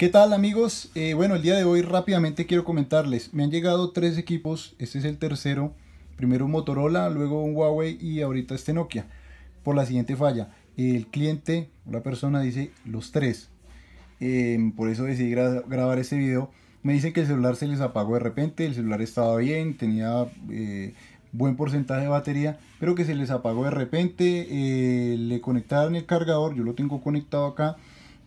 ¿Qué tal amigos? Eh, bueno, el día de hoy rápidamente quiero comentarles. Me han llegado tres equipos, este es el tercero. Primero un Motorola, luego un Huawei y ahorita este Nokia. Por la siguiente falla. El cliente una persona dice los tres. Em, por eso decidí grabar este video. Me dicen que el celular se les apagó de repente, el celular estaba bien, tenía eh, buen porcentaje de batería, pero que se les apagó de repente, eh, le conectaron el cargador, yo lo tengo conectado acá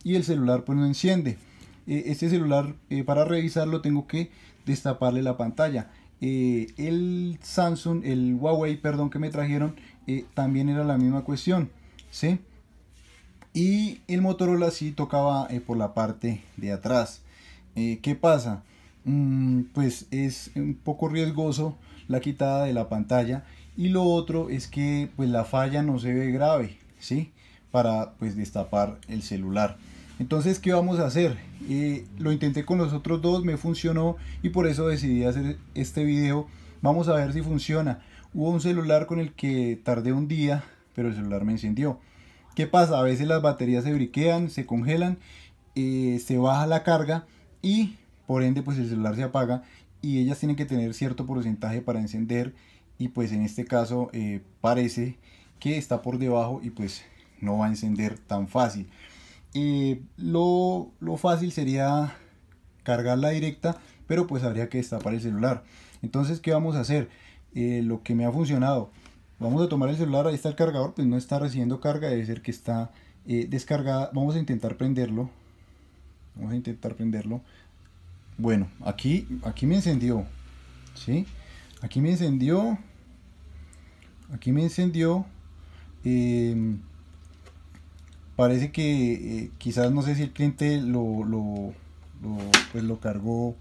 y el celular pues no enciende. Eh, este celular eh, para revisarlo tengo que destaparle la pantalla. Eh, el Samsung, el Huawei, perdón, que me trajeron, también era la misma cuestión, ¿sí? Y el Motorola sí tocaba por la parte de atrás. ¿Qué pasa? Mm, pues es un poco riesgoso la quitada de la pantalla y lo otro es que pues la falla no se ve grave, ¿sí? Para pues destapar el celular. Entonces, ¿qué vamos a hacer? lo intenté con los otros dos, me funcionó y por eso decidí hacer este video. Vamos a ver si funciona. Hubo un celular con el que tardé un día, pero el celular me encendió. ¿Qué pasa? A veces las baterías se briquean, se congelan, eh, se baja la carga y por ende pues el celular se apaga y ellas tienen que tener cierto porcentaje para encender y pues en este caso eh, parece que está por debajo y pues no va a encender tan fácil lo, fácil sería cargarla directa, pero pues habría que para el celular. Entonces, ¿qué vamos a hacer? Eh, lo que me ha funcionado, vamos a tomar el celular, ahí está el cargador, pues no está recibiendo carga, debe ser que está eh, descargada. Vamos a intentar prenderlo. Vamos a intentar prenderlo. Bueno, aquí, aquí me encendió. ¿Sí? Aquí me encendió. Aquí me encendió. Em, parece que eh, quizás no sé si el cliente lo, lo, pues lo cargó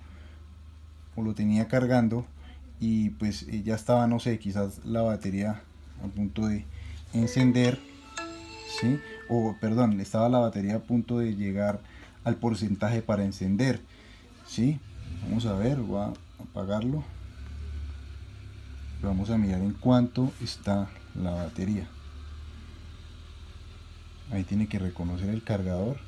o lo tenía cargando y pues eh, ya estaba, no sé, quizás la batería a punto de encender, ¿sí? O perdón, estaba la batería a punto de llegar al porcentaje para encender, ¿sí? Vamos a ver, voy a apagarlo. Vamos a mirar en cuánto está la batería. Ahí tiene que reconocer el cargador.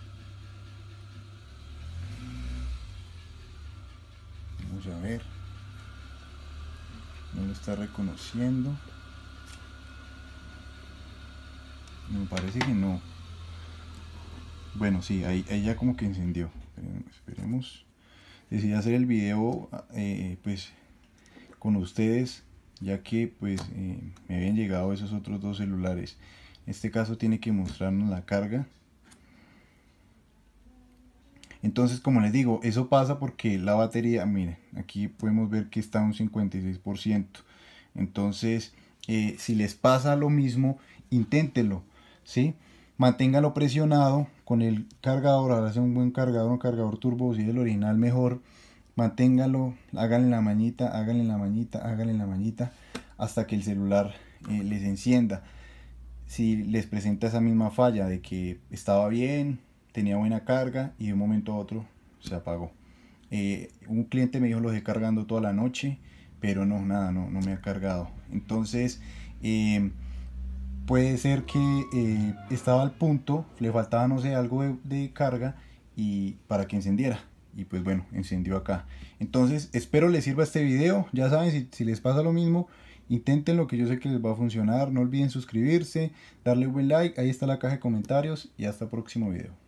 Vamos a ver. No lo está reconociendo. Me parece que no. Bueno, sí, ahí, ella ya como que encendió. Esperemos. Decidí hacer el video eh, pues con ustedes ya que pues eh, me habían llegado esos otros dos celulares este caso tiene que mostrarnos la carga. Entonces, como les digo, eso pasa porque la batería, miren, aquí podemos ver que está un 56%. Entonces, eh, si les pasa lo mismo, inténtelo, ¿sí? Manténgalo presionado con el cargador, ahora sea un buen cargador, un cargador turbo, si es el original mejor. Manténgalo, háganle la mañita, háganle la mañita, háganle la mañita, hasta que el celular eh, les encienda si les presenta esa misma falla de que estaba bien, tenía buena carga y de un momento a otro se apagó. Eh, un cliente me dijo lo dejé cargando toda la noche, pero no, nada, no, no me ha cargado. Entonces, eh, puede ser que eh, estaba al punto, le faltaba, no sé, algo de, carga y para que encendiera. Y pues bueno, encendió acá. Entonces, espero les sirva este video. Ya saben, si, si les pasa lo mismo, Intenten lo que yo sé que les va a funcionar. No olviden suscribirse, darle buen like. Ahí está la caja de comentarios y hasta el próximo video.